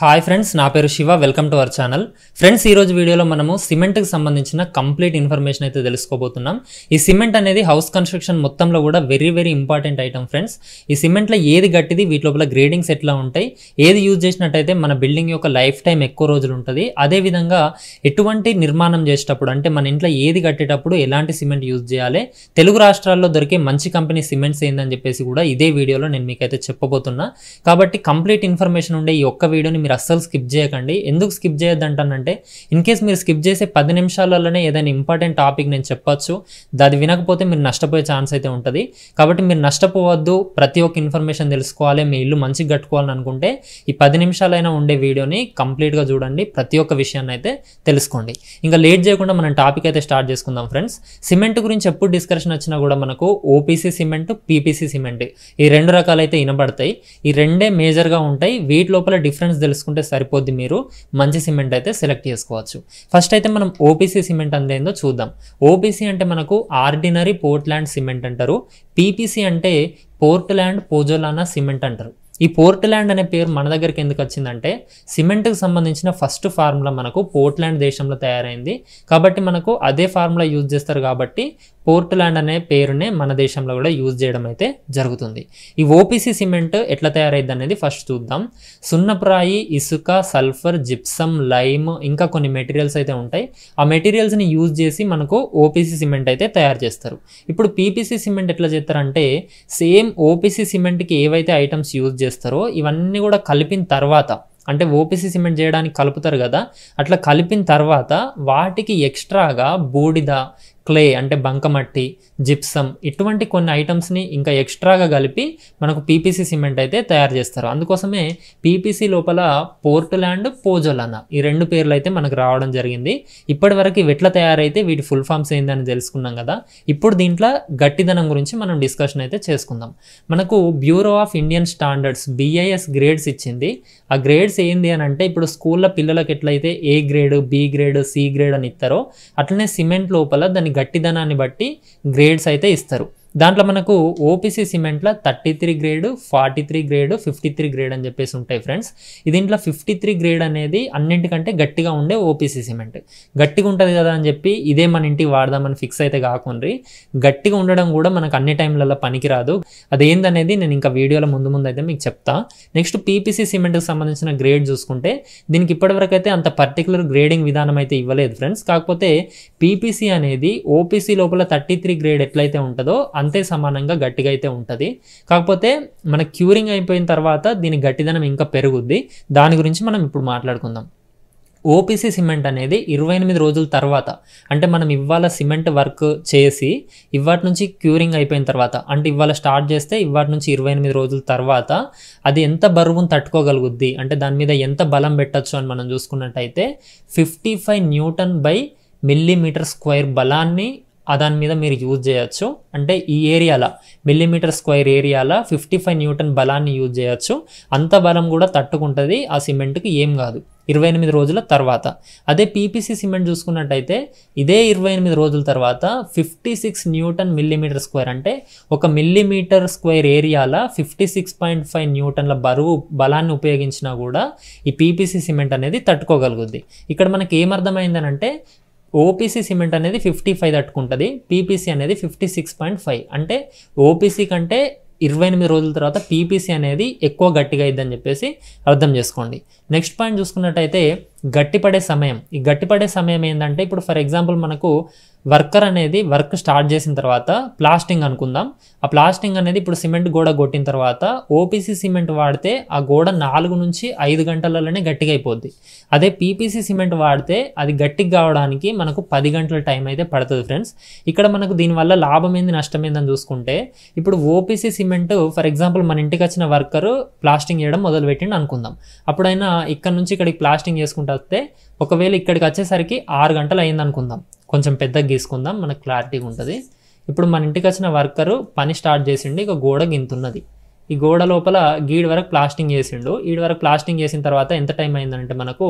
Hi friends నా పేరు Shiva welcome to our channel friends ఈరోజు వీడియోలో మనము సిమెంట్కి సంబంధించిన కంప్లీట్ ఇన్ఫర్మేషన్ అయితే తెలుసుకోబోతున్నాం ఈ సిమెంట్ అనేది హౌస్ కన్స్ట్రక్షన్ మొత్తంలో కూడా very very important item friends ఈ సిమెంట్లో ఏది గట్టిది వీటి లోపల గ్రేడింగ్స్ ఎట్లా ఉంటాయి ఏది యూజ్ చేసినట్టయితే మన బిల్డింగ్ యొక్క లైఫ్ టైం ఎక్కువ రోజులు ఉంటుంది అదేవిధంగా ఎటువంటి నిర్మాణం చేసేటప్పుడు అంటే మన ఇంట్లో ఏది కట్టేటప్పుడు ఎలాంటి సిమెంట్ యూజ్ చేయాలి తెలుగు రాష్ట్రాల్లో దొరికే మంచి కంపెనీ సిమెంట్స్ ఏందని చెప్పేసి కూడా ఇదే వీడియోలో నేను మీకైతే చెప్పబోతున్నా కాబట్టి కంప్లీట్ ఇన్ఫర్మేషన్ ఉండే ఈ ఒక్క వీడియోని మీరు అస్సలు స్కిప్ చేయకండి ఎందుకు స్కిప్ చేయొద్దంటానంటే ఇన్ కేస్ మీరు స్కిప్ చేసే పది నిమిషాలలోనే ఏదైనా ఇంపార్టెంట్ టాపిక్ నేను చెప్పొచ్చు అది వినకపోతే మీరు నష్టపోయే ఛాన్స్ అయితే ఉంటుంది కాబట్టి మీరు నష్టపోవద్దు ప్రతి ఒక్క ఇన్ఫర్మేషన్ తెలుసుకోవాలి మీ ఇల్లు మంచిగా కట్టుకోవాలని అనుకుంటే ఈ పది నిమిషాలైనా ఉండే వీడియోని కంప్లీట్గా చూడండి ప్రతి ఒక్క విషయాన్ని అయితే తెలుసుకోండి ఇంకా లేట్ చేయకుండా మనం టాపిక్ అయితే స్టార్ట్ చేసుకుందాం ఫ్రెండ్స్ సిమెంట్ గురించి ఎప్పుడు డిస్కషన్ వచ్చినా కూడా మనకు ఓపీసీ సిమెంట్ పీపీసీ సిమెంట్ ఈ రెండు రకాలైతే వినబడతాయి ఈ రెండే మేజర్గా ఉంటాయి వీటి లోపల డిఫరెన్స్ తెలుసు తెలుసుకుంటే సరిపోద్ది మీరు మంచి సిమెంట్ అయితే సెలెక్ట్ చేసుకోవచ్చు ఫస్ట్ అయితే మనం ఓపీసీ సిమెంట్ అందేందో చూద్దాం ఓపీసీ అంటే మనకు ఆర్డినరీ పోర్ట్లాండ్ సిమెంట్ అంటారు పీపీసీ అంటే పోర్ట్లాండ్ పోజోలానా సిమెంట్ అంటారు ఈ ల్యాండ్ అనే పేరు మన దగ్గరికి ఎందుకు వచ్చిందంటే సిమెంట్కి సంబంధించిన ఫస్ట్ ఫార్ములా మనకు ల్యాండ్ దేశంలో తయారైంది కాబట్టి మనకు అదే ఫార్ములా యూజ్ చేస్తారు కాబట్టి ల్యాండ్ అనే పేరునే మన దేశంలో కూడా యూజ్ చేయడం అయితే జరుగుతుంది ఈ ఓపీసీ సిమెంట్ ఎట్లా తయారైద్ది అనేది ఫస్ట్ చూద్దాం సున్నప్రాయి ఇసుక సల్ఫర్ జిప్సమ్ లైమ్ ఇంకా కొన్ని మెటీరియల్స్ అయితే ఉంటాయి ఆ మెటీరియల్స్ని యూజ్ చేసి మనకు ఓపీసీ సిమెంట్ అయితే తయారు చేస్తారు ఇప్పుడు పీపీసీ సిమెంట్ ఎట్లా చేస్తారంటే సేమ్ ఓపీసీ సిమెంట్కి ఏవైతే ఐటమ్స్ యూజ్ చేస్తారో ఇవన్నీ కూడా కలిపిన తర్వాత అంటే ఓపీసీ సిమెంట్ చేయడానికి కలుపుతారు కదా అట్లా కలిపిన తర్వాత వాటికి ఎక్స్ట్రాగా బూడిద క్లే అంటే బంకమట్టి జిప్సం ఇటువంటి కొన్ని ఐటమ్స్ని ఇంకా ఎక్స్ట్రాగా కలిపి మనకు పీపీసీ సిమెంట్ అయితే తయారు చేస్తారు అందుకోసమే పీపీసీ లోపల పోర్ట్ ల్యాండ్ పోజోలానా ఈ రెండు పేర్లు అయితే మనకు రావడం జరిగింది ఇప్పటి వరకు వెట్ల తయారైతే వీటి ఫుల్ ఫామ్స్ ఏందని తెలుసుకున్నాం కదా ఇప్పుడు దీంట్లో గట్టిదనం గురించి మనం డిస్కషన్ అయితే చేసుకుందాం మనకు bureau of Indian standards BIS grades ఇచ్చింది ఆ గ్రేడ్స్ ఏంది అని అంటే ఇప్పుడు స్కూల్లో పిల్లలకి ఎట్లయితే A grade B grade C grade అని ఇస్తారో అట్లనే సిమెంట్ లోపల దాని గట్టిదనాన్ని బట్టి గ్రేడ్స్ అయితే ఇస్తారు దాంట్లో మనకు ఓపీసీ సిమెంట్లో thirty three grade forty three grade fifty three grade అని చెప్పేసి ఉంటాయి ఫ్రెండ్స్ దీంట్లో ఫిఫ్టీ త్రీ గ్రేడ్ అనేది అన్నింటికంటే గట్టిగా ఉండే ఓపీసీ సిమెంట్ గట్టిగా ఉంటుంది కదా అని చెప్పి ఇదే మన ఇంటికి వాడదామని ఫిక్స్ అయితే కాకుండా గట్టిగా ఉండడం కూడా మనకు అన్ని టైంలలో పనికిరాదు అదేందనేది నేను ఇంకా వీడియోలో ముందు ముందు అయితే మీకు చెప్తా నెక్స్ట్ పీపీసీ సిమెంట్కి సంబంధించిన గ్రేడ్ చూసుకుంటే దీనికి ఇప్పటివరకు అయితే అంత పర్టికులర్ గ్రేడింగ్ విధానం అయితే ఇవ్వలేదు ఫ్రెండ్స్ కాకపోతే పీపీసీ అనేది ఓపీసీ లోపల థర్టీ త్రీ గ్రేడ్ ఎట్లయితే ఉంటుందో అంతే సమానంగా గట్టిగా అయితే ఉంటుంది కాకపోతే మన క్యూరింగ్ అయిపోయిన తర్వాత దీని గట్టిదనం ఇంకా పెరుగుద్ది దాని గురించి మనం ఇప్పుడు మాట్లాడుకుందాం ఓపీసీ సిమెంట్ అనేది ఇరవై ఎనిమిది రోజుల తర్వాత అంటే మనం ఇవాళ సిమెంట్ వర్క్ చేసి ఇవాటి నుంచి క్యూరింగ్ అయిపోయిన తర్వాత అంటే ఇవాళ స్టార్ట్ చేస్తే ఇవాటి నుంచి ఇరవై ఎనిమిది రోజుల తర్వాత అది ఎంత బరువును తట్టుకోగలుగుద్ది అంటే దాని మీద ఎంత బలం పెట్టచ్చు అని మనం చూసుకున్నట్టయితే fifty five newton by millimetre square బలాన్ని దాని మీద మీరు యూజ్ చేయొచ్చు అంటే ఈ ఏరియాలో మిల్లీమీటర్ స్క్వేర్ ఏరియాలో ఫిఫ్టీ ఫైవ్ న్యూటన్ బలాన్ని యూజ్ చేయొచ్చు అంత బలం కూడా తట్టుకుంటుంది ఆ సిమెంట్కి ఏం కాదు ఇరవై ఎనిమిది రోజుల తర్వాత అదే పీపీసీ సిమెంట్ చూసుకున్నట్టయితే ఇదే ఇరవై ఎనిమిది రోజుల తర్వాత fifty six newton millimetre square అంటే ఒక మిల్లీమీటర్ స్క్వేర్ ఏరియాలో ఫిఫ్టీ సిక్స్ పాయింట్ ఫైవ్ న్యూటన్ల బరువు బలాన్ని ఉపయోగించినా కూడా ఈ పీపీసీ సిమెంట్ అనేది తట్టుకోగలుగుద్ది ఇక్కడ మనకి ఏమర్థమైందనంటే ఓపీసీ సిమెంట్ అనేది ఫిఫ్టీ ఫైవ్ తట్టుకుంటుంది పీపీసీ అనేది ఫిఫ్టీ సిక్స్ పాయింట్ ఫైవ్ అంటే ఓపీసీ కంటే ఇరవై ఎనిమిది రోజుల తర్వాత పీపీసీ అనేది ఎక్కువ గట్టిగా ఇద్దని చెప్పేసి అర్థం చేసుకోండి నెక్స్ట్ పాయింట్ చూసుకున్నట్టయితే గట్టిపడే సమయం ఈ గట్టిపడే సమయం ఏంటంటే ఇప్పుడు ఫర్ ఎగ్జాంపుల్ మనకు వర్కర్ అనేది వర్క్ స్టార్ట్ చేసిన తర్వాత ప్లాస్టింగ్ అనుకుందాం ఆ ప్లాస్టింగ్ అనేది ఇప్పుడు సిమెంట్ గోడ కొట్టిన తర్వాత ఓపీసీ సిమెంట్ వాడితే ఆ గోడ నాలుగు నుంచి ఐదు గంటలలోనే గట్టిగా అయిపోద్ది అదే పీపీసీ సిమెంట్ వాడితే అది గట్టిగా కావడానికి మనకు పది గంటల టైం అయితే పడుతుంది ఫ్రెండ్స్ ఇక్కడ మనకు దీనివల్ల లాభం ఏంది నష్టం ఏందని చూసుకుంటే ఇప్పుడు ఓపీసీ సిమెంట్ ఫర్ ఎగ్జాంపుల్ మన ఇంటికి వచ్చిన వర్కరు ప్లాస్టింగ్ చేయడం మొదలుపెట్టిండి అనుకుందాం అప్పుడైనా ఇక్కడ నుంచి ఇక్కడికి ప్లాస్టింగ్ చేసుకుంటా వస్తే ఒకవేళ ఇక్కడికి వచ్చేసరికి ఆరు గంటలు అయింది అనుకుందాం కొంచెం పెద్దగా గీసుకుందాం మనకు క్లారిటీగా ఉంటుంది ఇప్పుడు మన ఇంటికి వచ్చిన వర్కరు పని స్టార్ట్ చేసిండు ఇక గోడ గింతున్నది ఈ గోడ లోపల గీడి వరకు ప్లాస్టింగ్ చేసిండు ఈడి వరకు ప్లాస్టింగ్ చేసిన తర్వాత ఎంత టైం అయిందంటే మనకు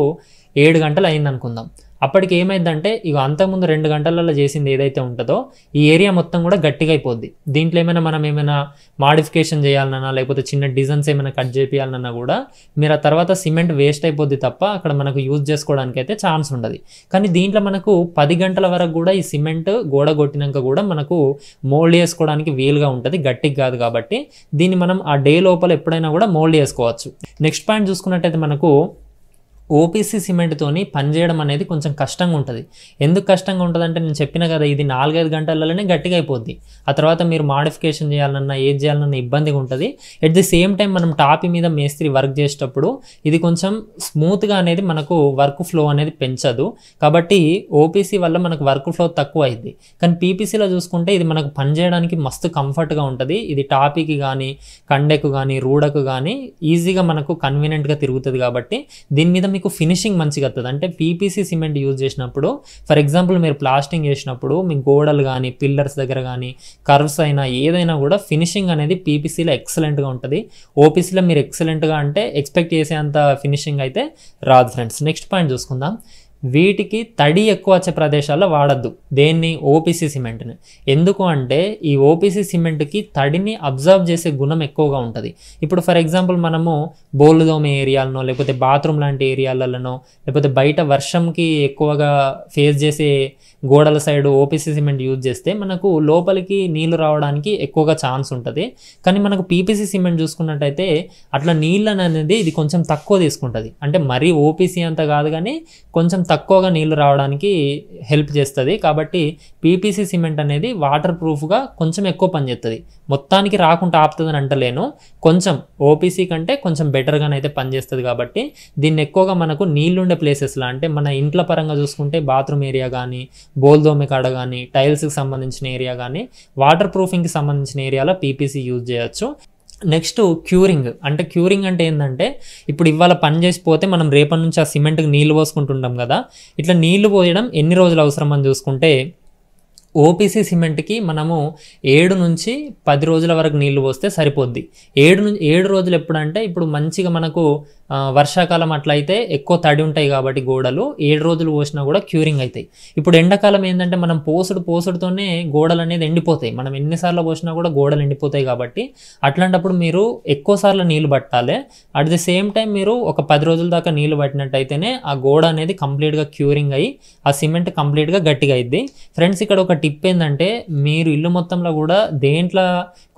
ఏడు గంటలు అయింది అనుకుందాం అప్పటికి ఏమైందంటే ఇక అంతకుముందు రెండు గంటలలో చేసింది ఏదైతే ఉంటుందో ఈ ఏరియా మొత్తం కూడా గట్టిగా అయిపోద్ది దీంట్లో ఏమైనా మనం ఏమైనా మాడిఫికేషన్ చేయాలన్నా లేకపోతే చిన్న డిజైన్స్ ఏమైనా కట్ చేయాలన్నా కూడా మీరు ఆ తర్వాత సిమెంట్ వేస్ట్ అయిపోద్ది తప్ప అక్కడ మనకు యూజ్ చేసుకోవడానికి అయితే ఛాన్స్ ఉండదు కానీ దీంట్లో మనకు పది గంటల వరకు కూడా ఈ సిమెంట్ గోడ కొట్టినాక కూడా మనకు మోల్డ్ చేసుకోవడానికి వీలుగా ఉంటుంది గట్టికి కాదు కాబట్టి దీన్ని మనం ఆ డే లోపల ఎప్పుడైనా కూడా మోల్డ్ చేసుకోవచ్చు నెక్స్ట్ పాయింట్ చూసుకున్నట్టయితే మనకు ఓపీసీ సిమెంట్తోని పనిచేయడం అనేది కొంచెం కష్టంగా ఉంటుంది ఎందుకు కష్టంగా ఉంటుందంటే నేను చెప్పిన కదా ఇది నాలుగైదు గంటలలోనే గట్టిగా అయిపోద్ది ఆ తర్వాత మీరు మాడిఫికేషన్ చేయాలన్నా ఏది చేయాలన్నా ఇబ్బందిగా ఉంటుంది ఎట్ ది సేమ్ టైం మనం టాపీ మీద మేస్త్రి వర్క్ చేసేటప్పుడు ఇది కొంచెం స్మూత్గా అనేది మనకు వర్క్ ఫ్లో అనేది పెంచదు కాబట్టి ఓపీసీ వల్ల మనకు వర్క్ ఫ్లో తక్కువ అయింది కానీ పీపీసీలో చూసుకుంటే ఇది మనకు పనిచేయడానికి మస్తు కంఫర్ట్గా ఉంటుంది ఇది టాపీకి కానీ కండెకు కానీ రూడకు కానీ ఈజీగా మనకు కన్వీనియంట్గా తిరుగుతుంది కాబట్టి దీని మీద మీకు ఫినిషింగ్ మంచిగా వస్తుంది అంటే పీపీసీ సిమెంట్ యూజ్ చేసినప్పుడు ఫర్ ఎగ్జాంపుల్ మీరు ప్లాస్టింగ్ చేసినప్పుడు మీ గోడలు కానీ పిల్లర్స్ దగ్గర కానీ కర్వ్స్ అయినా ఏదైనా కూడా ఫినిషింగ్ అనేది పీపీసీలో ఎక్సలెంట్గా ఉంటుంది ఓపీసీలో మీరు ఎక్సలెంట్గా అంటే ఎక్స్పెక్ట్ అంత ఫినిషింగ్ అయితే రాదు ఫ్రెండ్స్ నెక్స్ట్ పాయింట్ చూసుకుందాం వీటికి తడి ఎక్కువ వచ్చే ప్రదేశాల్లో వాడద్దు దేన్ని ఓపీసీ సిమెంట్ని ఎందుకు అంటే ఈ ఓపీసీ సిమెంట్కి తడిని అబ్జర్వ్ చేసే గుణం ఎక్కువగా ఉంటుంది ఇప్పుడు ఫర్ ఎగ్జాంపుల్ మనము బోళ్ళు దోమే ఏరియాలనో లేకపోతే బాత్రూమ్ లాంటి ఏరియాలలోనో లేకపోతే బయట వర్షంకి ఎక్కువగా ఫేస్ చేసే గోడల సైడ్ ఓపీసీ సిమెంట్ యూజ్ చేస్తే మనకు లోపలికి నీళ్లు రావడానికి ఎక్కువగా ఛాన్స్ ఉంటుంది కానీ మనకు పీపీసీ సిమెంట్ చూసుకున్నట్టయితే అట్లా నీళ్ళు అనేది ఇది కొంచెం తక్కువ తీసుకుంటుంది అంటే మరీ ఓపీసీ అంత కాదు కానీ కొంచెం తక్కువగా నీళ్లు రావడానికి హెల్ప్ చేస్తుంది కాబట్టి పీపీసీ సిమెంట్ అనేది వాటర్ ప్రూఫ్గా కొంచెం ఎక్కువ పనిచేస్తుంది మొత్తానికి రాకుండా ఆపుతుందని అంటలేను కొంచెం ఓపీసీ కంటే కొంచెం బెటర్గానైతే పనిచేస్తుంది కాబట్టి దీన్ని ఎక్కువగా మనకు నీళ్ళుండే ప్లేసెస్లో అంటే మన ఇంట్ల పరంగా చూసుకుంటే బాత్రూమ్ ఏరియా కానీ బోల్దోమి కాడ కానీ టైల్స్కి సంబంధించిన ఏరియా కానీ వాటర్ ప్రూఫింగ్కి సంబంధించిన ఏరియాలో పీపీసీ యూజ్ చేయొచ్చు నెక్స్ట్ క్యూరింగ్ అంటే క్యూరింగ్ అంటే ఏంటంటే ఇప్పుడు ఇవాళ పని చేసిపోతే మనం రేపటి నుంచి ఆ సిమెంట్కి నీళ్లు పోసుకుంటుంటాం కదా ఇట్లా నీళ్లు పోయడం ఎన్ని రోజులు అవసరం అని చూసుకుంటే ఓపీసీ సిమెంట్కి మనము ఏడు నుంచి పది రోజుల వరకు నీళ్లు పోస్తే సరిపోద్ది ఏడు నుంచి ఏడు రోజులు ఎప్పుడంటే ఇప్పుడు మంచిగా మనకు వర్షాకాలం అట్లయితే ఎక్కువ తడి ఉంటాయి కాబట్టి గోడలు ఏడు రోజులు పోసినా కూడా క్యూరింగ్ అవుతాయి ఇప్పుడు ఎండాకాలం ఏంటంటే మనం పోసుడు పోసుడుతోనే గోడలు అనేది ఎండిపోతాయి మనం ఎన్నిసార్లు పోసినా కూడా గోడలు ఎండిపోతాయి కాబట్టి అట్లాంటప్పుడు మీరు ఎక్కువసార్లు నీళ్లు పట్టాలి అట్ ది సేమ్ టైం మీరు ఒక పది రోజుల దాకా నీళ్లు పట్టినట్టయితేనే ఆ గోడ అనేది కంప్లీట్గా క్యూరింగ్ అయ్యి ఆ సిమెంట్ కంప్లీట్గా గట్టిగా అయింది ఫ్రెండ్స్ ఇక్కడ ఒక టిప్ ఏంటంటే మీరు ఇల్లు మొత్తంలో కూడా దేంట్లో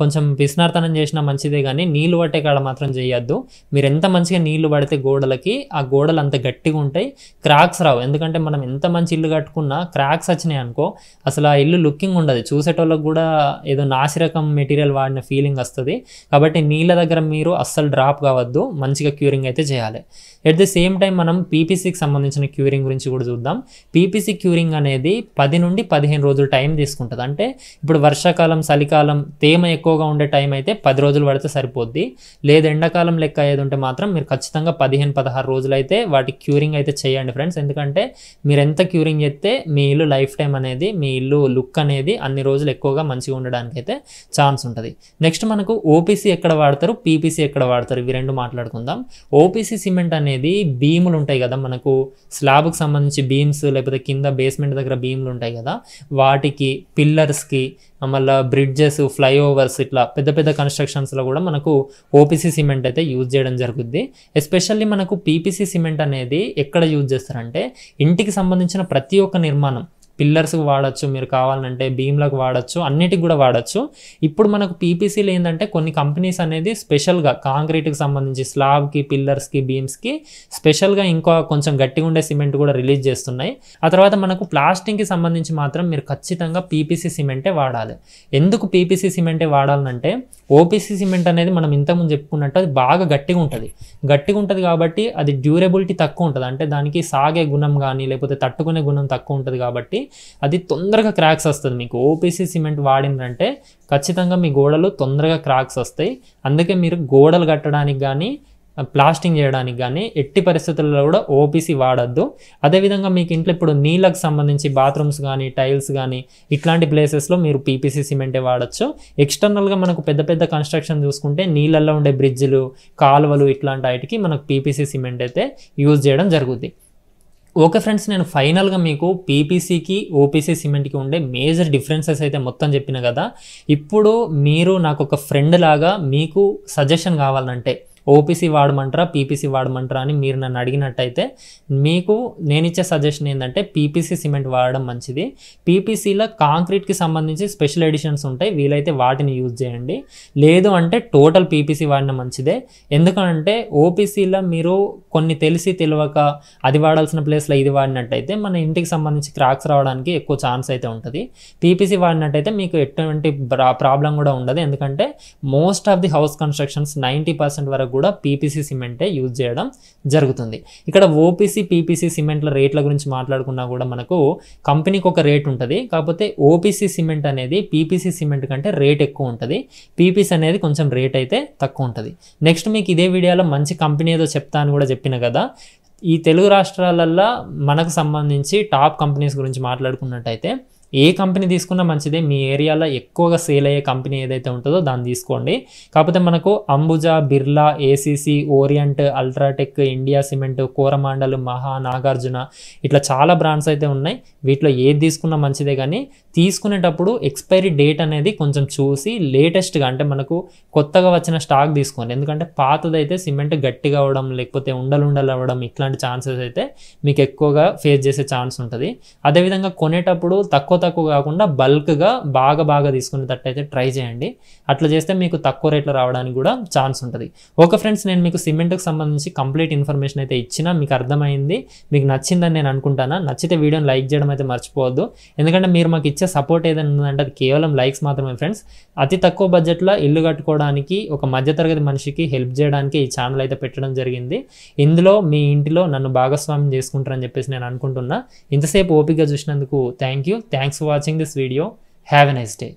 కొంచెం విస్నార్థనం చేసినా మంచిదే కానీ నీళ్లు పట్టే కాడ మాత్రం చేయొద్దు మీరు ఎంత మంచిగా నీళ్ళు నీళ్లు పడితే గోడలకి ఆ గోడలు అంత గట్టిగా ఉంటాయి క్రాక్స్ రావు ఎందుకంటే మనం ఎంత మంచి ఇల్లు కట్టుకున్నా క్రాక్స్ వచ్చినాయి అనుకో అసలు ఆ ఇల్లు లుకింగ్ ఉండదు చూసేటోళ్ళకి కూడా ఏదో నాసిరకం మెటీరియల్ వాడిన ఫీలింగ్ వస్తుంది కాబట్టి నీళ్ళ దగ్గర మీరు అస్సలు డ్రాప్ కావద్దు మంచిగా క్యూరింగ్ అయితే చేయాలి ఎట్ ది సేమ్ టైం మనం పీపీసీకి సంబంధించిన క్యూరింగ్ గురించి కూడా చూద్దాం పీపీసీ క్యూరింగ్ అనేది పది నుండి పదిహేను రోజులు టైం తీసుకుంటుంది అంటే ఇప్పుడు వర్షాకాలం చలికాలం తేమ ఎక్కువగా ఉండే టైం అయితే పది రోజులు పడితే సరిపోద్ది లేదు ఎండాకాలం లెక్క ఏది ఉంటే మాత్రం మీరు ఖచ్చితంగా ఖచ్చితంగా పదిహేను పదహారు రోజులైతే వాటి క్యూరింగ్ అయితే చేయండి ఫ్రెండ్స్ ఎందుకంటే మీరు ఎంత క్యూరింగ్ చేస్తే మీ ఇల్లు లైఫ్ టైం అనేది మీ ఇల్లు లుక్ అనేది అన్ని రోజులు ఎక్కువగా మంచిగా ఉండడానికి అయితే ఛాన్స్ ఉంటుంది నెక్స్ట్ మనకు ఓపీసీ ఎక్కడ వాడతారు పీపీసీ ఎక్కడ వాడతారు ఇవి రెండు మాట్లాడుకుందాం ఓపీసీ సిమెంట్ అనేది బీములు ఉంటాయి కదా మనకు స్లాబ్కి సంబంధించి బీమ్స్ లేకపోతే కింద బేస్మెంట్ దగ్గర బీములు ఉంటాయి కదా వాటికి పిల్లర్స్కి మళ్ళీ బ్రిడ్జెస్ ఫ్లైఓవర్స్ ఇట్లా పెద్ద పెద్ద కన్స్ట్రక్షన్స్లో కూడా మనకు ఓపీసీ సిమెంట్ అయితే యూజ్ చేయడం జరుగుద్ది ఎస్పెషల్లీ మనకు పీపీసీ సిమెంట్ అనేది ఎక్కడ యూజ్ చేస్తారంటే ఇంటికి సంబంధించిన ప్రతి ఒక్క నిర్మాణం పిల్లర్స్కి వాడచ్చు మీరు కావాలంటే భీమ్లకు వాడచ్చు అన్నిటికి కూడా వాడచ్చు ఇప్పుడు మనకు పీపీసీలు ఏంటంటే కొన్ని కంపెనీస్ అనేది స్పెషల్గా కాంక్రీట్కి సంబంధించి స్లాబ్కి పిల్లర్స్కి బీమ్స్కి స్పెషల్గా ఇంకా కొంచెం గట్టిగా ఉండే సిమెంట్ కూడా రిలీజ్ చేస్తున్నాయి ఆ తర్వాత మనకు ప్లాస్టింగ్కి సంబంధించి మాత్రం మీరు ఖచ్చితంగా పీపీసీ సిమెంటే వాడాలి ఎందుకు పీపీసీ సిమెంటే వాడాలంటే ఓపీసీ సిమెంట్ అనేది మనం ఇంతకుముందు చెప్పుకున్నట్టు అది బాగా గట్టిగా ఉంటుంది గట్టిగా ఉంటుంది కాబట్టి అది డ్యూరబిలిటీ తక్కువ ఉంటుంది అంటే దానికి సాగే గుణం కానీ లేకపోతే తట్టుకునే గుణం తక్కువ ఉంటుంది కాబట్టి అది తొందరగా క్రాక్స్ వస్తుంది మీకు ఓపీసీ సిమెంట్ వాడిందంటే ఖచ్చితంగా మీ గోడలు తొందరగా క్రాక్స్ వస్తాయి అందుకే మీరు గోడలు కట్టడానికి కానీ ప్లాస్టింగ్ చేయడానికి కానీ ఎట్టి పరిస్థితుల్లో కూడా ఓపీసీ వాడద్దు అదేవిధంగా మీకు ఇంట్లో ఇప్పుడు నీళ్ళకు సంబంధించి బాత్రూమ్స్ కానీ టైల్స్ కానీ ఇట్లాంటి ప్లేసెస్లో మీరు పీపీసీ సిమెంటే వాడచ్చు ఎక్స్టర్నల్గా మనకు పెద్ద పెద్ద కన్స్ట్రక్షన్ చూసుకుంటే నీళ్ళల్లో ఉండే బ్రిడ్జ్లు కాలువలు ఇట్లాంటి వాటికి మనకు పీపీసీ సిమెంట్ అయితే యూజ్ చేయడం జరుగుతుంది ఓకే ఫ్రెండ్స్ నేను ఫైనల్గా మీకు పీపీసీకి ఓపీసీ సిమెంట్కి ఉండే మేజర్ డిఫరెన్సెస్ అయితే మొత్తం చెప్పిన కదా ఇప్పుడు మీరు నాకు ఒక ఫ్రెండ్ లాగా మీకు సజెషన్ కావాలంటే ఓపీసీ వాడమంటారా పీపీసీ వాడమంటారా అని మీరు నన్ను అడిగినట్టయితే మీకు నేనిచ్చే సజెషన్ ఏంటంటే పీపీసీ సిమెంట్ వాడడం మంచిది పీపీసీలో కాంక్రీట్కి సంబంధించి స్పెషల్ ఎడిషన్స్ ఉంటాయి వీలైతే వాటిని యూజ్ చేయండి లేదు అంటే టోటల్ పీపీసీ వాడిన మంచిదే ఎందుకంటే ఓపీసీలో మీరు కొన్ని తెలిసి తెలియక అది వాడాల్సిన ప్లేస్లో ఇది వాడినట్టయితే మన ఇంటికి సంబంధించి క్రాక్స్ రావడానికి ఎక్కువ ఛాన్స్ అయితే ఉంటుంది పీపీసీ వాడినట్టయితే మీకు ఎటువంటి ప్రాబ్లం కూడా ఉండదు ఎందుకంటే most of the house constructions ninety percent వరకు కూడా పీపీసీ సిమెంటే యూజ్ చేయడం జరుగుతుంది ఇక్కడ ఓపీసీ పీపీసీ సిమెంట్ల రేట్ల గురించి మాట్లాడుకున్నా కూడా మనకు కంపెనీకి ఒక రేట్ ఉంటుంది కాకపోతే ఓపీసీ సిమెంట్ అనేది పీపీసీ సిమెంట్ కంటే రేట్ ఎక్కువ ఉంటుంది పీపీసీ అనేది కొంచెం రేట్ అయితే తక్కువ ఉంటుంది నెక్స్ట్ మీకు ఇదే వీడియోలో మంచి కంపెనీ ఏదో చెప్తా అని కూడా చెప్పిన కదా ఈ తెలుగు రాష్ట్రాలల్లో మనకు సంబంధించి టాప్ కంపెనీస్ గురించి మాట్లాడుకున్నట్టయితే ఏ కంపెనీ తీసుకున్నా మంచిదే మీ ఏరియాలో ఎక్కువగా సేల్ అయ్యే కంపెనీ ఏదైతే ఉంటుందో దాన్ని తీసుకోండి కాకపోతే మనకు Ambuja Birla ACC Orient UltraTech India cement Coromandel Maha Nagarjuna ఇట్లా చాలా బ్రాండ్స్ అయితే ఉన్నాయి వీటిలో ఏది తీసుకున్నా మంచిదే కానీ తీసుకునేటప్పుడు ఎక్స్పైరీ డేట్ అనేది కొంచెం చూసి లేటెస్ట్గా అంటే మనకు కొత్తగా వచ్చిన స్టాక్ తీసుకోండి ఎందుకంటే పాతదైతే సిమెంట్ గట్టిగా అవ్వడం లేకపోతే ఉండలు ఉండలు అవ్వడం ఇట్లాంటి ఛాన్సెస్ అయితే మీకు ఎక్కువగా ఫేస్ చేసే ఛాన్స్ ఉంటుంది అదేవిధంగా కొనేటప్పుడు తక్కువ తక్కువ కాకుండా బల్క్గా బాగా బాగా తీసుకునేటట్టు అయితే ట్రై చేయండి అట్లా చేస్తే మీకు తక్కువ రేట్లో రావడానికి కూడా ఛాన్స్ ఉంటుంది ఓకే ఫ్రెండ్స్ నేను మీకు సిమెంట్కి సంబంధించి కంప్లీట్ ఇన్ఫర్మేషన్ అయితే ఇచ్చినా మీకు అర్థమైంది మీకు నచ్చిందని నేను అనుకుంటాను నచ్చితే వీడియోని లైక్ చేయడం అయితే మర్చిపోవద్దు ఎందుకంటే మీరు మాకు ఇచ్చే సపోర్ట్ ఏదైనా ఉందంటే అది కేవలం లైక్స్ మాత్రమే ఫ్రెండ్స్ అతి తక్కువ బడ్జెట్లో ఇల్లు కట్టుకోవడానికి ఒక మధ్యతరగతి మనిషికి హెల్ప్ చేయడానికి ఈ ఛానల్ అయితే పెట్టడం జరిగింది ఇందులో మీ ఇంటిలో నన్ను భాగస్వామ్యం చేసుకుంటారని చెప్పేసి నేను అనుకుంటున్నా ఇంతసేపు ఓపిక చూసినందుకు thank you thank Thanks for watching this video. Have a nice day.